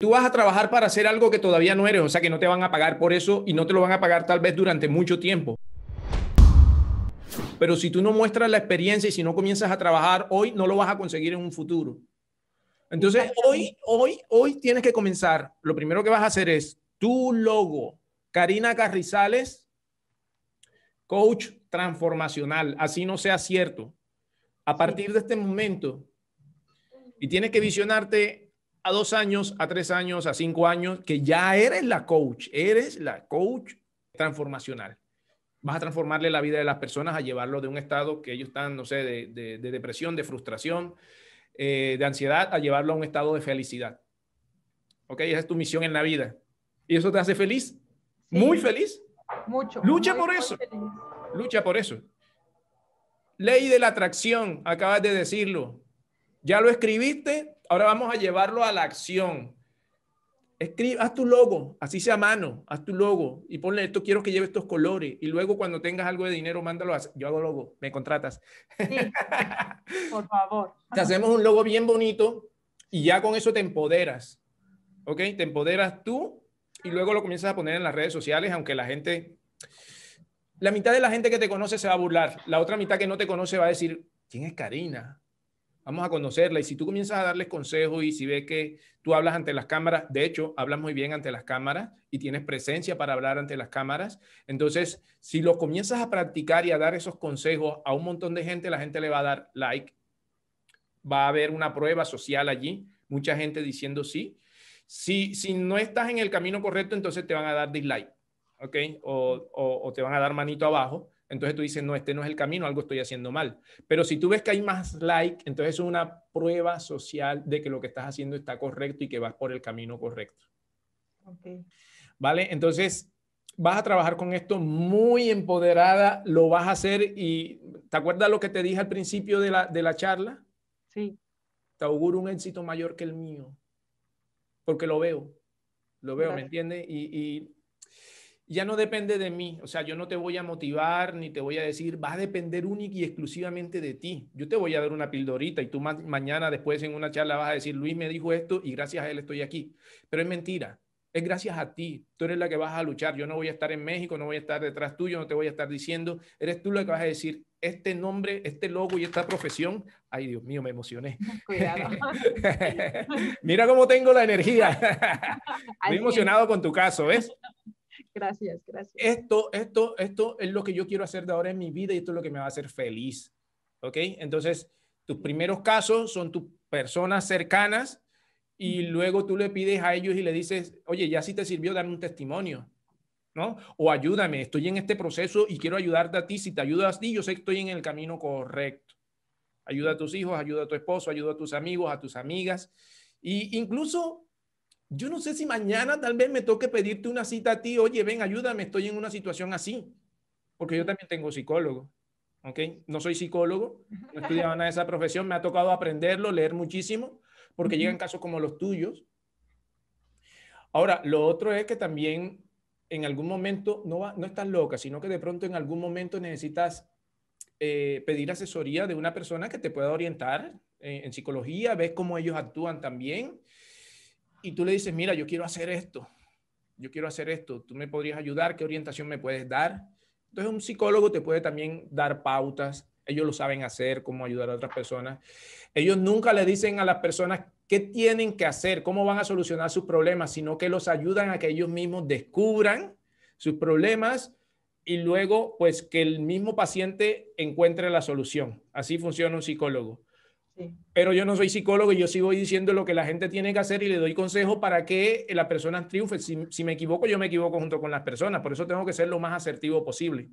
Tú vas a trabajar para hacer algo que todavía no eres, o sea que no te van a pagar por eso y no te lo van a pagar tal vez durante mucho tiempo. Pero si tú no muestras la experiencia y si no comienzas a trabajar hoy, no lo vas a conseguir en un futuro. Entonces, hoy, hoy, hoy tienes que comenzar. Lo primero que vas a hacer es tu logo, Karina Carrizales, coach transformacional, así no sea cierto. A partir de este momento, y tienes que visionarte a dos años, a tres años, a cinco años, que ya eres la coach, eres la coach transformacional. Vas a transformarle la vida de las personas, a llevarlo de un estado que ellos están, no sé, de, de, depresión, de frustración, eh, de ansiedad, a llevarlo a un estado de felicidad. ¿Ok? Esa es tu misión en la vida. ¿Y eso te hace feliz? Muy feliz. Mucho. Lucha por eso. Lucha por eso. Ley de la atracción, acabas de decirlo. Ya lo escribiste, ahora vamos a llevarlo a la acción. Escribe, haz tu logo, así sea a mano, haz tu logo y ponle esto, quiero que lleve estos colores y luego cuando tengas algo de dinero, mándalo, yo hago logo, me contratas. Sí, por favor. Te hacemos un logo bien bonito y ya con eso te empoderas, ¿ok? Te empoderas tú y luego lo comienzas a poner en las redes sociales, aunque la gente, la mitad de la gente que te conoce se va a burlar, la otra mitad que no te conoce va a decir, ¿quién es Karina? vamos a conocerla y si tú comienzas a darles consejos y si ves que tú hablas ante las cámaras, de hecho, hablas muy bien ante las cámaras y tienes presencia para hablar ante las cámaras, entonces si lo comienzas a practicar y a dar esos consejos a un montón de gente, la gente le va a dar like, va a haber una prueba social allí, mucha gente diciendo sí. Si, si no estás en el camino correcto, entonces te van a dar dislike, ¿ok? o, o te van a dar manito abajo entonces tú dices, no, este no es el camino, algo estoy haciendo mal. Pero si tú ves que hay más like, entonces es una prueba social de que lo que estás haciendo está correcto y que vas por el camino correcto. Okay. ¿Vale? Entonces, vas a trabajar con esto muy empoderada, lo vas a hacer y ¿te acuerdas lo que te dije al principio de la, de la charla? Sí. Te auguro un éxito mayor que el mío, porque lo veo, lo veo, ¿me entiendes? y ya no depende de mí, o sea, yo no te voy a motivar ni te voy a decir, va a depender única y exclusivamente de ti. Yo te voy a dar una pildorita y tú mañana después en una charla vas a decir, Luis me dijo esto y gracias a él estoy aquí. Pero es mentira, es gracias a ti. Tú eres la que vas a luchar. Yo no voy a estar en México, no voy a estar detrás tuyo, no te voy a estar diciendo, eres tú la que vas a decir, este nombre, este logo y esta profesión. Ay, Dios mío, me emocioné. Mira cómo tengo la energía. Estoy emocionado con tu caso, ¿ves? Gracias, gracias. Esto, esto, esto es lo que yo quiero hacer de ahora en mi vida y esto es lo que me va a hacer feliz. ¿Ok? Entonces, tus primeros casos son tus personas cercanas y luego tú le pides a ellos y le dices, oye, ya si te sirvió, dar un testimonio. ¿no? O ayúdame, estoy en este proceso y quiero ayudarte a ti. Si te ayudas a ti, yo sé que estoy en el camino correcto. Ayuda a tus hijos, ayuda a tu esposo, ayuda a tus amigos, a tus amigas. Y incluso yo no sé si mañana tal vez me toque pedirte una cita a ti, oye, ven, ayúdame, estoy en una situación así, porque yo también tengo psicólogo, ¿ok? No soy psicólogo, no he nada de esa profesión, me ha tocado aprenderlo, leer muchísimo, porque llegan casos como los tuyos. Ahora, lo otro es que también en algún momento no, va, no estás loca, sino que de pronto en algún momento necesitas eh, pedir asesoría de una persona que te pueda orientar eh, en psicología, ves cómo ellos actúan también y tú le dices, mira, yo quiero hacer esto, yo quiero hacer esto, tú me podrías ayudar, qué orientación me puedes dar. Entonces un psicólogo te puede también dar pautas, ellos lo saben hacer, cómo ayudar a otras personas. Ellos nunca le dicen a las personas qué tienen que hacer, cómo van a solucionar sus problemas, sino que los ayudan a que ellos mismos descubran sus problemas y luego pues que el mismo paciente encuentre la solución. Así funciona un psicólogo. Pero yo no soy psicólogo y yo sigo diciendo lo que la gente tiene que hacer y le doy consejo para que las personas triunfen. si, me equivoco, yo me equivoco junto con las personas. Por eso tengo que ser lo más asertivo posible.